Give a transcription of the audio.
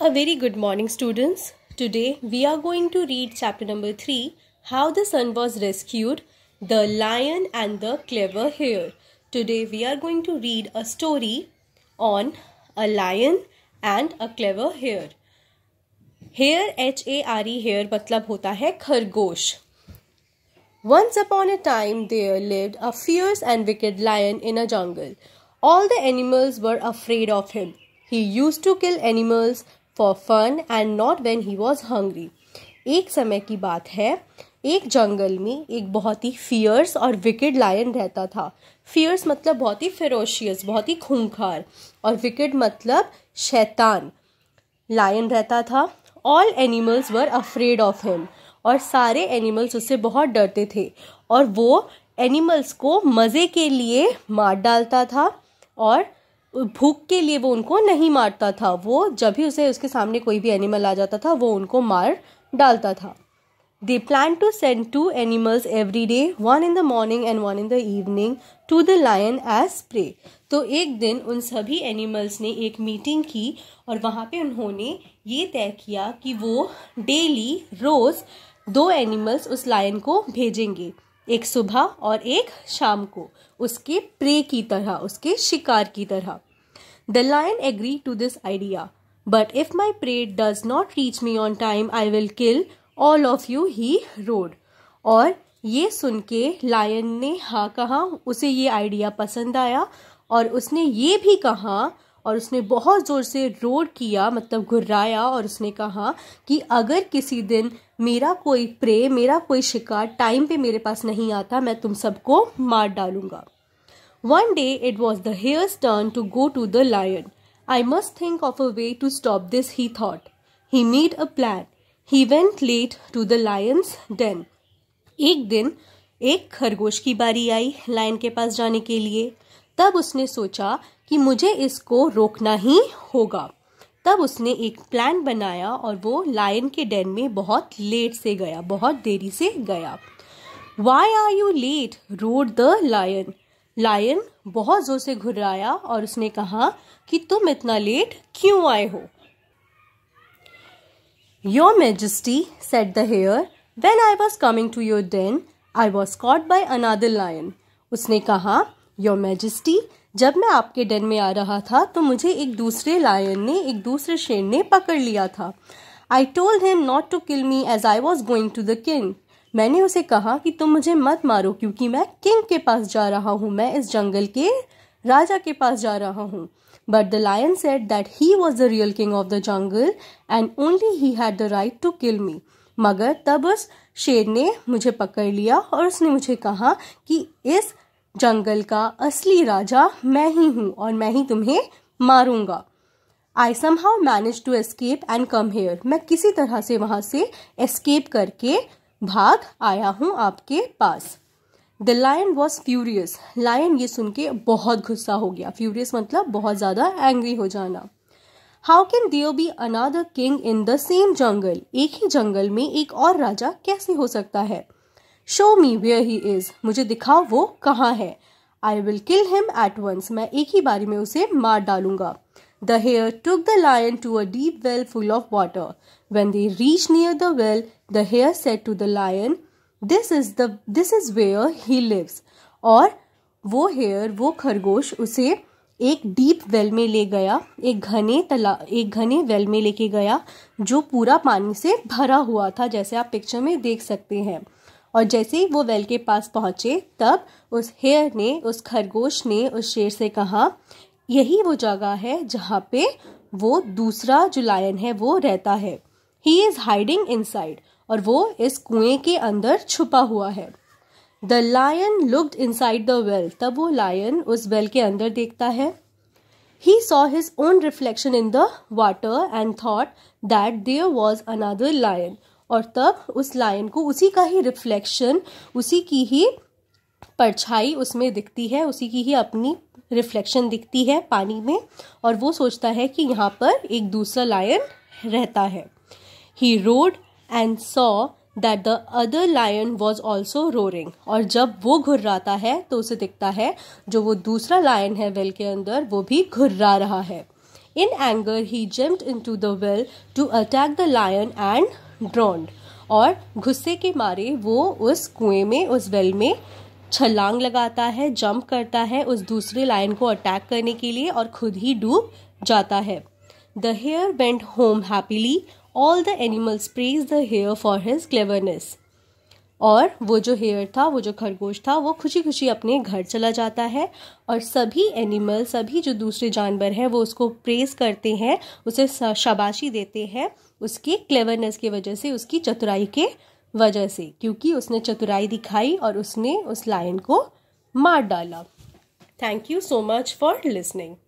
A very good morning, students. Today we are going to read chapter number 3 How the Sun Was Rescued, The Lion and the Clever Hare. Today we are going to read a story on a lion and a clever hare. Hare, H A R E, hare, मतलब होता है खरगोश. Once upon a time, there lived a fierce and wicked lion in a jungle. All the animals were afraid of him. He used to kill animals for fun and not when he was hungry एक समय की बात है एक जंगल में एक बहुत ही फियर्स और विकेड लायन रहता था फियर्स मतलब बहुत ही फेरोशियस बहुत ही खूंखार और विकेड मतलब शैतान लायन रहता था all animals were afraid of him और सारे एनिमल्स उससे बहुत डरते थे और वो एनिमल्स को मज़े के लिए मार डालता था और भूख के लिए वो उनको नहीं मारता था वो जब भी उसे उसके सामने कोई भी एनिमल आ जाता था वो उनको मार डालता था they plan to send two animals every day one in the morning and one in the evening to the lion as prey तो एक दिन उन सभी एनिमल्स ने एक मीटिंग की और वहाँ पे उन्होंने ये तय किया कि वो डेली रोज़ दो एनिमल्स उस लायन को भेजेंगे एक सुबह और एक शाम को उसके प्रे की तरह उसके शिकार की तरह the lion agree to this idea but if my prey does not reach me on time I will kill all of you he roared और ये सुन के लायन ने हाँ कहा उसे ये आइडिया पसंद आया और उसने ये भी कहा और उसने बहुत ज़ोर से रोड किया मतलब घुर्राया और उसने कहा कि अगर किसी दिन मेरा कोई प्रे मेरा कोई शिकार टाइम पे मेरे पास नहीं आता मैं तुम सबको मार डालूंगा one day it was the hare's turn to go to the lion I must think of a way to stop this he thought he made a plan he went late to the lion's den एक दिन एक खरगोश की बारी आई lion के पास जाने के लिए तब उसने सोचा कि मुझे इसको रोकना ही होगा तब उसने एक प्लान बनाया और वो लायन के डेन में बहुत लेट से गया बहुत देरी से गया why are you late roared the lion lion बहुत जोर से घुर्राया और उसने कहा कि तुम इतना लेट क्यों आए हो your majesty said the hare when I was coming to your den I was caught by another lion उसने कहा योर मैजेस्टी जब मैं आपके डेन में आ रहा था तो मुझे एक दूसरे लायन ने एक दूसरे शेर ने पकड़ लिया था I told him not to kill me as I was going to the king मैंने उसे कहा कि तुम मुझे मत मारो क्योंकि मैं किंग के पास जा रहा हूँ मैं इस जंगल के राजा के पास जा रहा हूँ but the lion said that he was the real king of the jungle and only he had the right to kill me मगर तब उस शेर ने मुझे पकड़ लिया और उसने मुझे कहा कि इस जंगल का असली राजा मैं ही हूं और मैं ही तुम्हें मारूंगा I somehow manage to escape and come here मैं किसी तरह से वहां से एस्केप करके भाग आया हूं आपके पास the lion was furious lion ये सुन के बहुत गुस्सा हो गया फ्यूरियस मतलब बहुत ज़्यादा एंग्री हो जाना how can they be another king in the same jungle एक ही जंगल में एक और राजा कैसे हो सकता है show me where he is मुझे दिखाओ वो कहाँ है I will kill him at once मैं एक ही बारी में उसे मार डालूंगा the hare took the lion to a deep well full of water when they reach near the well the hare said to the lion this is the this is where he lives और वो hair वो खरगोश उसे एक deep well में ले गया एक घने तला एक घने वेल में लेके गया जो पूरा पानी से भरा हुआ था जैसे आप पिक्चर में देख सकते हैं और जैसे ही वो वेल के पास पहुंचे तब उस हेयर ने उस खरगोश ने उस शेर से कहा यही वो जगह है जहाँ पे वो दूसरा जो लायन है वो रहता है ही इज़ हाइडिंग इनसाइड और वो इस कुएं के अंदर छुपा हुआ है the lion looked inside the well तब वो लायन उस वेल के अंदर देखता है he saw his own reflection in the water and thought that there was another lion और तब उस लाइन को उसी का ही रिफ्लेक्शन उसी की ही परछाई उसमें दिखती है उसी की ही अपनी रिफ्लेक्शन दिखती है पानी में और वो सोचता है कि यहाँ पर एक दूसरा लायन रहता है he roared and saw that the other lion was also roaring और जब वो घुर्राता है तो उसे दिखता है जो वो दूसरा लायन है वेल के अंदर वो भी घुर्रा रहा है in anger he jumped into the well to attack the lion and drowned और गुस्से के मारे वो उस कुएं में उस वेल में छलांग लगाता है जंप करता है उस दूसरे लायन को अटैक करने के लिए और खुद ही डूब जाता है the hare went home happily all the animals praised the hare for his cleverness और वो जो हेयर था वो जो खरगोश था वो खुशी खुशी अपने घर चला जाता है और सभी एनिमल सभी जो दूसरे जानवर हैं वो उसको प्रेस करते हैं उसे शाबाशी देते हैं उसकी क्लेवरनेस की वजह से उसकी चतुराई के वजह से क्योंकि उसने चतुराई दिखाई और उसने उस लायन को मार डाला thank you so much for listening